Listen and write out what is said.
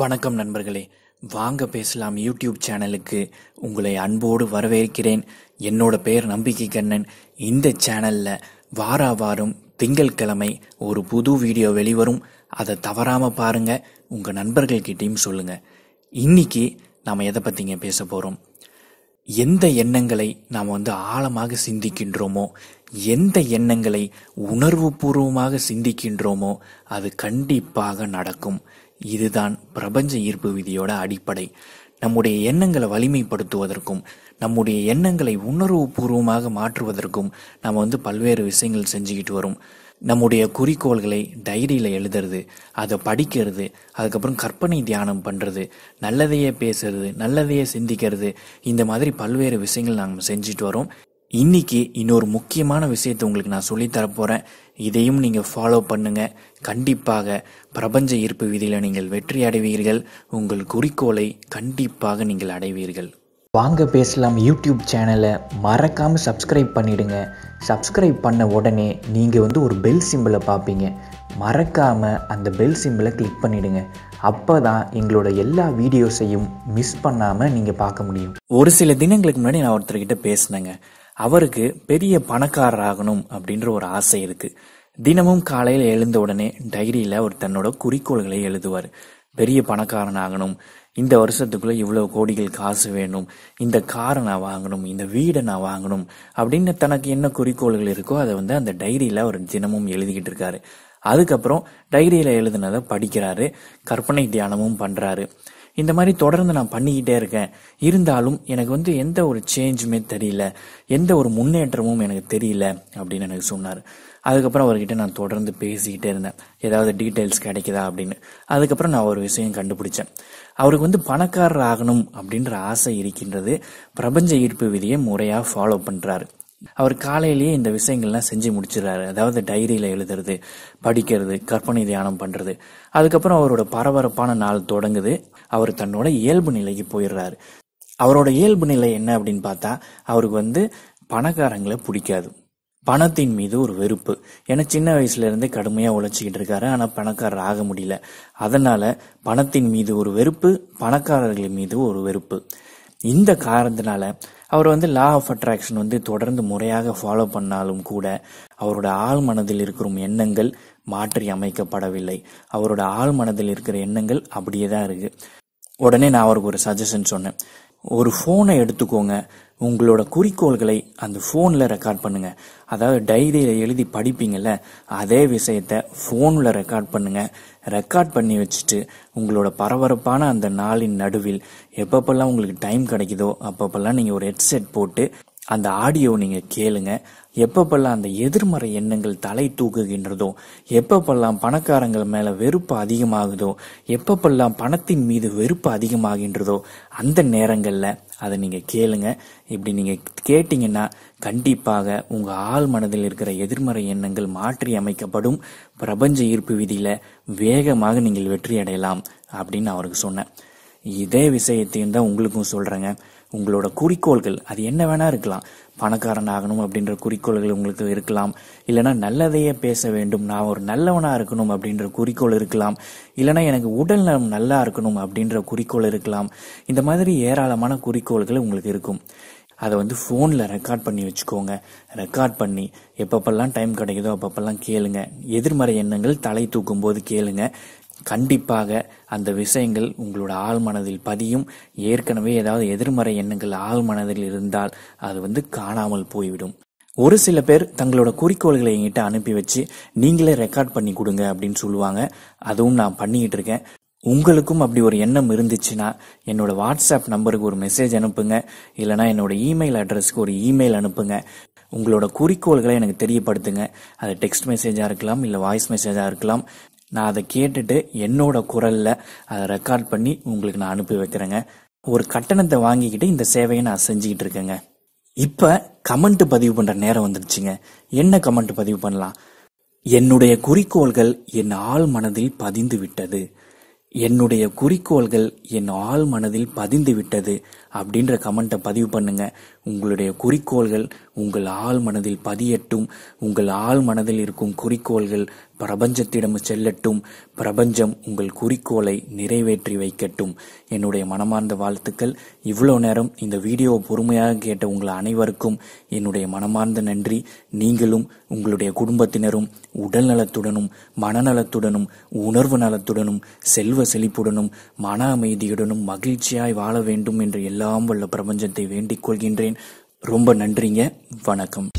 வணக்கம் நண்பர்களே வாங்க பேசலாம் யூடியூப் சேனலுக்கு உங்களை அன்போடு வரவேற்கிறேன் என்னோட பெயர் நம்பிக்கை கண்ணன் இந்த சேனலில் வார வாரம் கிழமை ஒரு புது வீடியோ வெளிவரும் அதை தவறாமல் பாருங்கள் உங்கள் நண்பர்கள்கிட்டையும் சொல்லுங்கள் இன்னைக்கு நாம் எதை பற்றிங்க பேச போறோம் எந்த எண்ணங்களை நாம் வந்து ஆழமாக சிந்திக்கின்றோமோ எந்த எண்ணங்களை உணர்வுபூர்வமாக சிந்திக்கின்றோமோ அது கண்டிப்பாக நடக்கும் இதுதான் பிரபஞ்ச ஈர்ப்பு விதியோட அடிப்படை நம்முடைய எண்ணங்களை வலிமைப்படுத்துவதற்கும் நம்முடைய எண்ணங்களை உணர்வுபூர்வமாக மாற்றுவதற்கும் நம்ம வந்து பல்வேறு விஷயங்கள் செஞ்சுக்கிட்டு வரும் நம்முடைய குறிக்கோள்களை டைரியில் எழுதுறது அதை படிக்கிறது அதுக்கப்புறம் கற்பனை தியானம் பண்ணுறது நல்லதையே பேசுறது நல்லதையே சிந்திக்கிறது இந்த மாதிரி பல்வேறு விஷயங்கள் நாம் செஞ்சுட்டு வரோம் இன்னைக்கு இன்னொரு முக்கியமான விஷயத்த உங்களுக்கு நான் சொல்லித்தர போகிறேன் இதையும் நீங்கள் ஃபாலோ பண்ணுங்கள் கண்டிப்பாக பிரபஞ்ச ஈர்ப்பு விதியில் நீங்கள் வெற்றி அடைவீர்கள் உங்கள் குறிக்கோளை கண்டிப்பாக நீங்கள் அடைவீர்கள் வாங்க பேசலாம் யூடியூப் சேனலை மறக்காமல் சப்ஸ்கிரைப் பண்ணிடுங்க சப்ஸ்கிரைப் பண்ண உடனே நீங்கள் வந்து ஒரு பெல் சிம்பிளை பார்ப்பீங்க மறக்காமல் அந்த பெல் சிம்பிளை கிளிக் பண்ணிவிடுங்க அப்போ தான் எங்களோட எல்லா வீடியோஸையும் மிஸ் பண்ணாமல் நீங்கள் பார்க்க முடியும் ஒரு சில தினங்களுக்கு முன்னாடி நான் ஒருத்தர்கிட்ட பேசினேங்க அவருக்கு பெரிய ஆகணும் அப்படின்ற ஒரு ஆசை இருக்கு தினமும் காலையில் எழுந்த உடனே டைரியில அவர் தன்னோட குறிக்கோள்களை எழுதுவார் பெரிய பணக்காரன் ஆகணும் இந்த வருஷத்துக்குள்ளே இவ்வளவு கோடிகள் காசு வேணும் இந்த காரை நான் வாங்கணும் இந்த வீடை நான் வாங்கணும் அப்படின்னு தனக்கு என்ன குறிக்கோள்கள் இருக்கோ அதை வந்து அந்த டைரியில அவர் தினமும் எழுதிக்கிட்டு இருக்காரு அதுக்கப்புறம் டைரியில எழுதுனதை படிக்கிறாரு கற்பனை தியானமும் பண்றாரு இந்த மாதிரி தொடர்ந்து நான் பண்ணிக்கிட்டே இருக்கேன் இருந்தாலும் எனக்கு வந்து எந்த ஒரு சேஞ்சுமே தெரியல எந்த ஒரு முன்னேற்றமும் எனக்கு தெரியல அப்படின்னு எனக்கு சொன்னார் அதுக்கப்புறம் அவர்கிட்ட நான் தொடர்ந்து பேசிக்கிட்டே இருந்தேன் ஏதாவது டீட்டெயில்ஸ் கிடைக்குதா அப்படின்னு அதுக்கப்புறம் நான் ஒரு விஷயம் கண்டுபிடிச்சேன் அவருக்கு வந்து பணக்காரர் ஆகணும் அப்படின்ற ஆசை இருக்கின்றது பிரபஞ்ச ஈர்ப்பு விதியை முறையாக ஃபாலோ பண்ணுறாரு அவர் காலையிலேயே இந்த விஷயங்கள்லாம் செஞ்சு முடிச்சிடறாரு அதாவது டைரியில எழுதுறது படிக்கிறது கற்பனை தியானம் பண்றது அதுக்கப்புறம் அவரோட பரபரப்பான நாள் தொடங்குது அவர் தன்னோட இயல்பு நிலைக்கு போயிடுறாரு அவரோட இயல்பு நிலை என்ன அப்படின்னு பார்த்தா அவருக்கு வந்து பணக்காரங்களை பிடிக்காது பணத்தின் மீது ஒரு வெறுப்பு ஏன்னா சின்ன வயசுல இருந்தே கடுமையா உழைச்சிக்கிட்டு இருக்காரு ஆனா பணக்காரர் ஆக முடியல அதனால பணத்தின் மீது ஒரு வெறுப்பு பணக்காரர்கள் மீது ஒரு வெறுப்பு இந்த காரணத்தினால அவர் வந்து லா ஆஃப் அட்ராக்ஷன் வந்து தொடர்ந்து முறையாக ஃபாலோ பண்ணாலும் கூட அவரோட ஆள் மனதில் இருக்கும் எண்ணங்கள் மாற்றி அமைக்கப்படவில்லை அவரோட ஆள் மனதில் இருக்கிற எண்ணங்கள் அப்படியே தான் இருக்குது உடனே நான் அவருக்கு ஒரு சஜஷன் சொன்னேன் ஒரு ஃபோனை எடுத்துக்கோங்க உங்களோட குறிக்கோள்களை அந்த ஃபோனில் ரெக்கார்ட் பண்ணுங்கள் அதாவது டைரியில் எழுதி படிப்பீங்கள்ல அதே விஷயத்த ஃபோனில் ரெக்கார்ட் பண்ணுங்கள் ரெக்கார்ட் பண்ணி வச்சுட்டு உங்களோட பரபரப்பான அந்த நாளின் நடுவில் எப்பப்பெல்லாம் உங்களுக்கு டைம் கிடைக்குதோ அப்பப்பெல்லாம் நீங்கள் ஒரு ஹெட்செட் போட்டு அந்த ஆடியோ நீங்கள் கேளுங்க எப்பப்பெல்லாம் அந்த எதிர்மறை எண்ணங்கள் தலை தூக்குகின்றதோ எப்பப்பெல்லாம் பணக்காரங்கள் மேலே வெறுப்பு அதிகமாகுதோ எப்பப்பெல்லாம் பணத்தின் மீது வெறுப்பு அதிகமாகின்றதோ அந்த நேரங்களில் அதை நீங்கள் கேளுங்க இப்படி நீங்கள் கேட்டிங்கன்னா கண்டிப்பாக உங்கள் ஆள் மனதில் இருக்கிற எதிர்மறை எண்ணங்கள் மாற்றி அமைக்கப்படும் பிரபஞ்ச ஈர்ப்பு விதியில் வேகமாக நீங்கள் வெற்றி அடையலாம் அப்படின்னு அவருக்கு சொன்னேன் இதே விஷயத்தையும் தான் உங்களுக்கும் சொல்கிறேங்க உங்களோட குறிக்கோள்கள் அது என்ன வேணா இருக்கலாம் பணக்காரன் ஆகணும் அப்படின்ற குறிக்கோள்கள் உங்களுக்கு இருக்கலாம் இல்லைனா நல்லதையே பேச வேண்டும் நான் ஒரு நல்லவனாக இருக்கணும் அப்படின்ற குறிக்கோள் இருக்கலாம் இல்லைனா எனக்கு உடல் நலம் நல்லா இருக்கணும் அப்படின்ற குறிக்கோள் இருக்கலாம் இந்த மாதிரி ஏராளமான குறிக்கோள்கள் உங்களுக்கு இருக்கும் அதை வந்து ஃபோனில் ரெக்கார்ட் பண்ணி வச்சுக்கோங்க ரெக்கார்ட் பண்ணி எப்பப்பெல்லாம் டைம் கிடைக்குதோ அப்பப்பெல்லாம் கேளுங்க எதிர்மறை எண்ணங்கள் தலை தூக்கும் போது கேளுங்க கண்டிப்பாக அந்த விஷயங்கள் உங்களோட ஆழ்மனதில் பதியும் ஏற்கனவே ஏதாவது எதிர்மறை எண்ணங்கள் ஆழ்மனதில் இருந்தால் அது வந்து காணாமல் போய்விடும் ஒரு சில பேர் தங்களோட குறிக்கோள்களை என்கிட்ட அனுப்பி வச்சு நீங்களே ரெக்கார்ட் பண்ணி கொடுங்க அப்படின்னு சொல்லுவாங்க அதுவும் நான் பண்ணிக்கிட்டு இருக்கேன் உங்களுக்கும் அப்படி ஒரு எண்ணம் இருந்துச்சுன்னா என்னோட வாட்ஸ்அப் நம்பருக்கு ஒரு மெசேஜ் அனுப்புங்க இல்லைனா என்னோட இமெயில் அட்ரஸ்க்கு ஒரு இமெயில் அனுப்புங்க உங்களோட குறிக்கோள்களை எனக்கு தெரியப்படுத்துங்க அது டெக்ஸ்ட் மெசேஜாக இருக்கலாம் இல்லை வாய்ஸ் மெசேஜாக இருக்கலாம் நான் அதை கேட்டுட்டு என்னோட குரலில் அதை ரெக்கார்ட் பண்ணி உங்களுக்கு நான் அனுப்பி வைக்கிறேங்க ஒரு கட்டணத்தை வாங்கிக்கிட்டு இந்த சேவையை நான் செஞ்சுக்கிட்டு இருக்கேங்க இப்போ கமெண்ட் பதிவு பண்ணுற நேரம் வந்துடுச்சுங்க என்ன கமெண்ட் பதிவு பண்ணலாம் என்னுடைய குறிக்கோள்கள் என் ஆள் மனதில் பதிந்து விட்டது என்னுடைய குறிக்கோள்கள் என் ஆள் மனதில் பதிந்து விட்டது அப்படின்ற கமெண்ட்டை பதிவு பண்ணுங்க உங்களுடைய குறிக்கோள்கள் உங்கள் ஆள் மனதில் பதியட்டும் உங்கள் ஆள் மனதில் இருக்கும் குறிக்கோள்கள் பிரபஞ்சத்திடம் செல்லட்டும் பிரபஞ்சம் உங்கள் குறிக்கோளை நிறைவேற்றி வைக்கட்டும் என்னுடைய மனமார்ந்த வாழ்த்துக்கள் இவ்வளோ நேரம் இந்த வீடியோவை பொறுமையாக கேட்ட உங்கள் அனைவருக்கும் என்னுடைய மனமார்ந்த நன்றி நீங்களும் உங்களுடைய குடும்பத்தினரும் உடல் நலத்துடனும் மனநலத்துடனும் உணர்வு நலத்துடனும் செல்வ செழிப்புடனும் மன அமைதியுடனும் மகிழ்ச்சியாய் வாழ வேண்டும் என்று எல்லாம் உள்ள பிரபஞ்சத்தை வேண்டிக் கொள்கின்றேன் ரொம்ப நன்றிங்க வணக்கம்